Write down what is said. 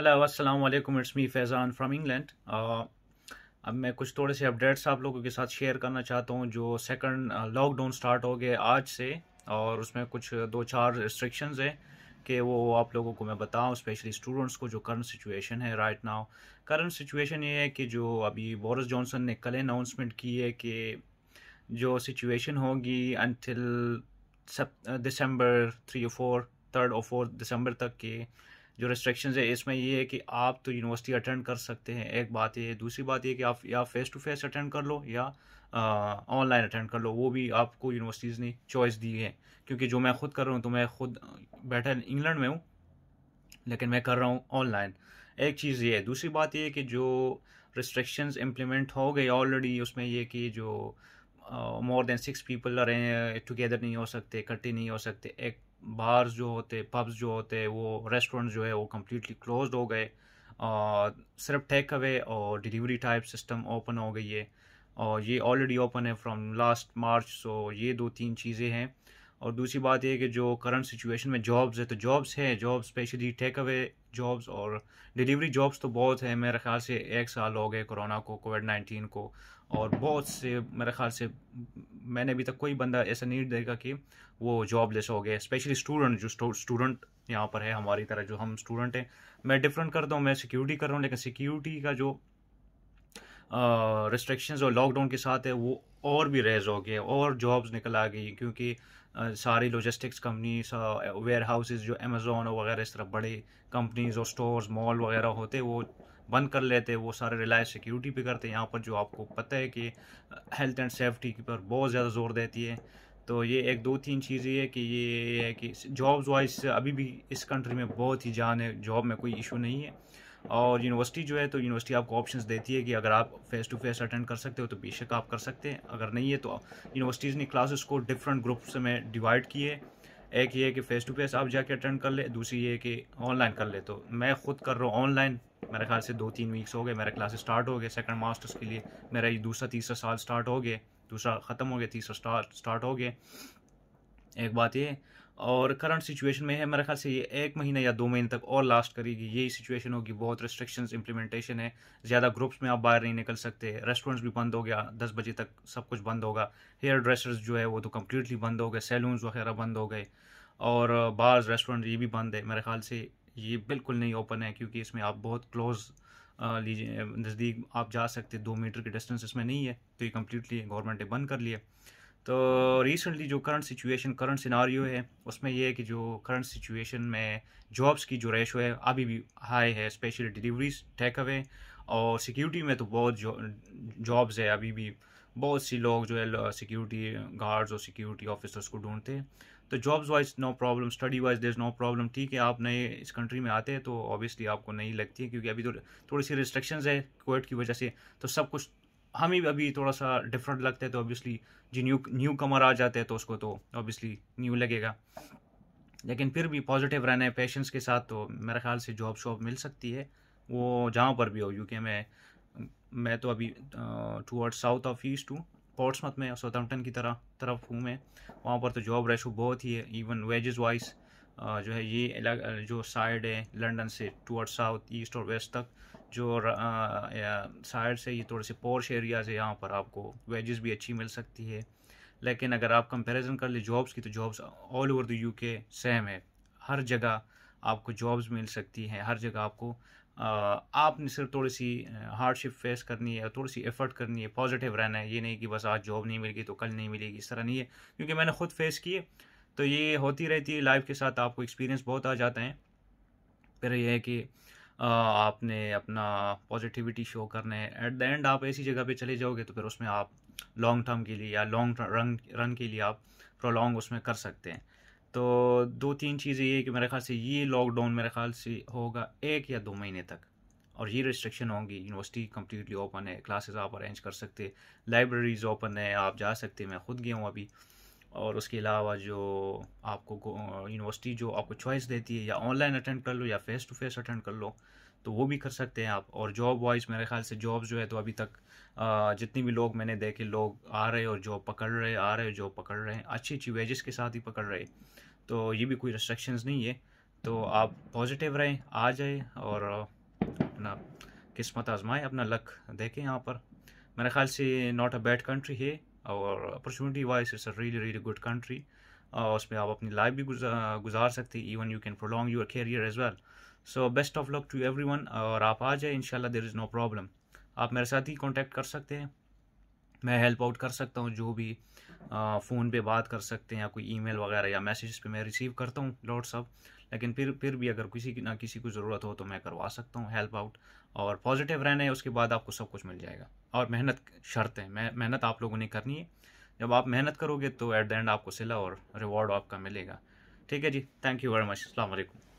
hello अस्सलाम वालेकुम it's me Faizan from England अब मैं कुछ थोड़े से अपडेट्स आप लोगों के साथ शेयर करना चाहता हूँ जो सेकंड लॉकडाउन स्टार्ट हो गए आज से और उसमें कुछ uh, दो चार रिस्ट्रिक्शंस हैं कि वो आप लोगों को मैं बताऊं स्पेशली स्टूडेंट्स को जो करंट सिचुएशन है राइट नाउ करंट सिचुएशन ये है कि जो अभी बोरिस जॉनसन ने कल अनाउंसमेंट की है कि जो सिचुएशन होगी अनटिल दिसंबर थ्री और फोर थर्ड और फोर्थ दिसंबर तक के जो रेस्ट्रिक्शन है इसमें ये है कि आप तो यूनिवर्सिटी अटेंड कर सकते हैं एक बात ये दूसरी बात ये कि आप या फेस टू फेस अटेंड कर लो या ऑनलाइन अटेंड कर लो वो भी आपको यूनिवर्सिटीज़ ने चॉइस दी है क्योंकि जो मैं खुद कर रहा हूँ तो मैं खुद बैठा इंग्लैंड में हूँ लेकिन मैं कर रहा हूँ ऑनलाइन एक चीज़ ये है दूसरी बात ये है कि जो रिस्ट्रिक्शंस इम्प्लीमेंट हो गए ऑलरेडी उसमें ये कि जो मोर देन सिक्स पीपल रहे टुगेदर नहीं हो सकते इकट्ठे नहीं हो सकते एक बार्स जो होते पब्स जो होते वो रेस्टोरेंट जो है वो कम्प्लीटली क्लोज हो गए और सिर्फ टेक अवे और डिलीवरी टाइप सिस्टम ओपन हो गई है और ये ऑलरेडी ओपन है फ्रॉम लास्ट मार्च सो ये दो तीन चीज़ें हैं और दूसरी बात यह कि जो करंट सिचुएशन में जॉब्स है तो जॉब्स हैं job specially take away jobs और डिलीवरी जॉब्स तो बहुत है मेरे ख्याल से एक साल हो गए कोरोना को कोविड नाइन्टीन को और बहुत से मेरे ख्याल से मैंने अभी तक कोई बंदा ऐसा नहीं देखा कि वो जॉबलेस हो गए स्पेशली स्टूडेंट जो स्टूडेंट यहाँ पर है हमारी तरह जो हम स्टूडेंट हैं मैं डिफरेंट करता हूँ मैं सिक्योरिटी कर रहा हूँ लेकिन सिक्योरिटी का जो रिस्ट्रिक्शंस और लॉकडाउन के साथ है वो और भी रेज हो गए और जॉब्स निकल आ गई क्योंकि सारी लॉजिस्टिक्स कंपनी वेयर हाउसेज जो अमेज़ोन वगैरह इस तरह बड़े कंपनीज और स्टोर्स मॉल वगैरह होते वो बंद कर लेते वो सारे रिलायंस सिक्योरिटी पे करते हैं यहाँ पर जो आपको पता है कि हेल्थ एंड सेफ्टी पर बहुत ज़्यादा जोर देती है तो ये एक दो तीन चीज़ें है कि ये है कि जॉब्स वाइज अभी भी इस कंट्री में बहुत ही जान है जॉब में कोई इशू नहीं है और यूनिवर्सिटी जो है तो यूनिवर्सिटी आपको ऑप्शंस देती है कि अगर आप फेस टू फेस अटेंड कर सकते हो तो बेशक आप कर सकते हैं अगर नहीं है तो यूनिवर्सिटीज़ ने क्लासेस को डिफरेंट ग्रुप्स में डिवाइड किए एक ये कि फ़ेस टू फेस आप जाके अटेंड कर ले दूसरी ये कि ऑनलाइन कर ले तो मैं खुद कर रहा हूँ ऑनलाइन मेरे ख्याल से दो तीन वीक्स हो गए मेरा क्लासेस स्टार्ट हो गए सेकंड मास्टर्स के लिए मेरा ये दूसरा तीसरा साल स्टार्ट हो गया दूसरा ख़त्म हो गया तीसरा स्टार्ट स्टार्ट हो गया एक बात ये और करंट सिचुएशन में है मेरे ख्याल से ये एक महीने या दो महीने तक और लास्ट करेगी यही सिचुएशन होगी बहुत रेस्ट्रिक्शन इंप्लीमेंटेशन है ज़्यादा ग्रुप्स में आप बाहर नहीं निकल सकते रेस्टोरेंट्स भी बंद हो गया दस बजे तक सब कुछ बंद होगा हेयर ड्रेसर्स जो है वो तो कम्प्लीटली बंद हो गए सैलूस वगैरह बंद हो गए और बार्स रेस्टोरेंट ये भी बंद है मेरे ख्याल से ये बिल्कुल नहीं ओपन है क्योंकि इसमें आप बहुत क्लोज लीजिए नज़दीक आप जा सकते दो मीटर के डिस्टेंस इसमें नहीं है तो ये कम्प्लीटली गवर्नमेंट ने बंद कर लिया तो रिसेंटली जो करंट सिचुएशन करंट सिनारियो है उसमें यह है कि जो करंट सिचुएशन में जॉब्स की जो रेशो है अभी भी हाई है स्पेशली डिलीवरीज टेक अवे और सिक्योरिटी में तो बहुत जॉब्स है अभी भी बहुत सी लोग जो है सिक्योरिटी गार्ड्स और सिक्योरिटी ऑफिसर्स को ढूंढते हैं तो jobs wise no problem study wise there is no problem ठीक है आप नए इस कंट्री में आते हैं तो ऑब्वियसली आपको नहीं लगती है क्योंकि अभी तो थोड़ी सी रिस्ट्रिक्शंस है कोविड की वजह से तो सब कुछ हमें अभी थोड़ा सा डिफरेंट लगता है तो ऑब्वियसली जो न्यू न्यू कमर आ जाते हैं तो उसको तो ऑब्वियसली न्यू लगेगा लेकिन फिर भी पॉजिटिव रहना है पेशेंस के साथ तो मेरे ख्याल से जॉब शॉप मिल सकती है वो जहाँ पर भी हो यूके में मैं तो अभी टूवर्ड साउथ ऑफ ईस्ट हूँ पोर्ट्समथ में साउथम्पटन की तरह तरफ हूँ मैं वहाँ पर तो जॉब रेशो बहुत ही है इवन वेजेस वाइज जो है ये जो साइड है लंदन से टूअर्ड साउथ ईस्ट और वेस्ट तक जो साइड से ये थोड़े से पोर्श एरियाज है यहाँ पर आपको वेजेस भी अच्छी मिल सकती है लेकिन अगर आप कंपैरिजन कर ले जॉब्स की तो jobs all over the UK same है हर जगह आपको जॉब्स मिल सकती हैं हर जगह आपको आपने सिर्फ थोड़ी सी हार्डशिप फेस करनी है थोड़ी सी एफर्ट करनी है पॉजिटिव रहना है ये नहीं कि बस आज जॉब नहीं मिलेगी तो कल नहीं मिलेगी इस तरह नहीं है क्योंकि मैंने खुद फेस किए तो ये होती रहती है लाइफ के साथ आपको एक्सपीरियंस बहुत आ जाते हैं फिर यह है कि आपने अपना पॉजिटिविटी शो करने एट द एंड आप ऐसी जगह पे चले जाओगे तो फिर उसमें आप लॉन्ग टर्म के लिए या लॉन्ग रन रन के लिए आप प्रोलॉन्ग उसमें कर सकते हैं तो दो तीन चीज़ें ये कि मेरे ख्याल से ये लॉकडाउन मेरे ख्याल से होगा एक या दो महीने तक और ये रिस्ट्रिक्शन होंगी यूनिवर्सिटी कम्प्लीटली ओपन है क्लासेस आप अरेंज कर सकते लाइब्रेरीज़ ओपन है आप जा सकते मैं खुद गया हूँ अभी और उसके अलावा जो आपको यूनिवर्सिटी जो आपको चॉइस देती है या ऑनलाइन अटेंड कर लो या फेस टू फेस अटेंड कर लो तो वो भी कर सकते हैं आप और जॉब वाइज मेरे ख्याल से जॉब जो है तो अभी तक जितने भी लोग मैंने देखे लोग आ रहे और जॉब पकड़ रहे आ रहे जॉब पकड़ रहे हैं अच्छी अच्छी वेजेस के साथ ही पकड़ रहे तो ये भी कोई रिस्ट्रिक्शंस नहीं है तो आप पॉजिटिव रहें आ जाए और अपना किस्मत आजमाएं अपना लक देखें यहाँ पर मेरे ख्याल से नॉट अ बैड कंट्री है और opportunity wise it's a really really good country और उसमें आप अपनी लाइफ भी गुजार सकते हैं even you can prolong your career as well so best of luck to everyone और आप आ जाए इनशाला देर इज़ नो प्रॉब्लम आप मेरे साथ ही कॉन्टैक्ट कर सकते हैं मैं हेल्प आउट कर सकता हूँ जो भी फ़ोन पे बात कर सकते हैं या कोई ईमेल वगैरह या मैसेज पे मैं रिसीव करता हूँ लॉट सब लेकिन फिर फिर भी अगर किसी की ना किसी को ज़रूरत हो तो मैं करवा सकता हूँ हेल्प आउट और पॉजिटिव रहना है उसके बाद आपको सब कुछ मिल जाएगा और मेहनत शर्त है मेहनत आप लोगों ने करनी है जब आप मेहनत करोगे तो एट द एंड आपको सिला और रिवॉर्ड आपका मिलेगा ठीक है जी थैंक यू वेरी मच अलैक्म